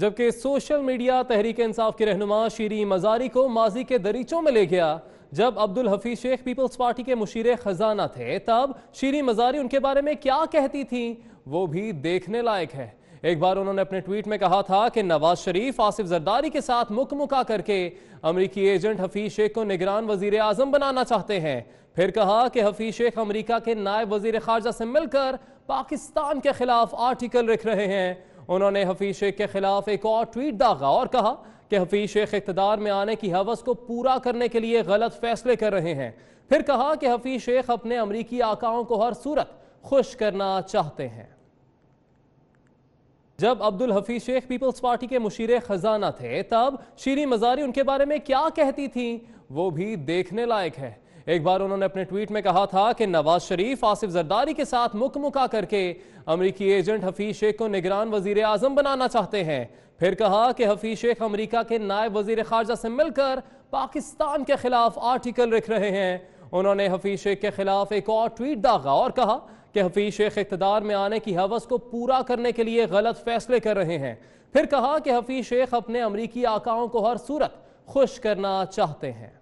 जबकि social media तहरीक इंसाफ के रहनुमा शीरी मजारी को माजी के दरीचों में ले गया जब अब्दुल हफीज शेख पीपल्स पार्टी के मुशीर खजाना थे तब शीरी मजारी उनके बारे में क्या कहती थी वो भी देखने लायक है एक बार उन्होंने अपने ट्वीट में कहा था कि नवाज शरीफ आसिफ जरदारी के साथ मुकमुका मुका करके अमरीकी एजेंट हफीज शेख को निगरान वजीर आजम बनाना चाहते हैं फिर कहा कि हफीज शेख अमरीका के नायब वजीर खारजा से मिलकर पाकिस्तान के खिलाफ आर्टिकल लिख रहे हैं उन्होंने हफीज शेख के खिलाफ एक और ट्वीट दागा और कहा कि हफीज शेख इकतदार में आने की हवस को पूरा करने के लिए गलत फैसले कर रहे हैं फिर कहा कि हफीज शेख अपने अमरीकी आकाओं को हर सूरत खुश करना चाहते हैं जब अब्दुल हफीज शेख पीपल्स पार्टी के मुशीर खजाना थे तब शीरी मजारी उनके बारे में क्या कहती थी वो भी देखने लायक है एक बार उन्होंने अपने ट्वीट में कहा था कि नवाज शरीफ आसिफ जरदारी के साथ मुक मुका करके अमरीकी एजेंट हफीज शेख को निगरान वजीर आजम बनाना चाहते हैं फिर कहा कि हफीज शेख अमरीका के नायब वजीर खारजा से मिलकर पाकिस्तान के खिलाफ आर्टिकल लिख रहे हैं उन्होंने हफीज शेख के खिलाफ एक और ट्वीट दागा और कहा कि हफीज शेख इकतदार में आने की हवस को पूरा करने के लिए गलत फैसले कर रहे हैं फिर कहा कि हफीज शेख अपने अमरीकी आकाओं को हर सूरत खुश करना चाहते हैं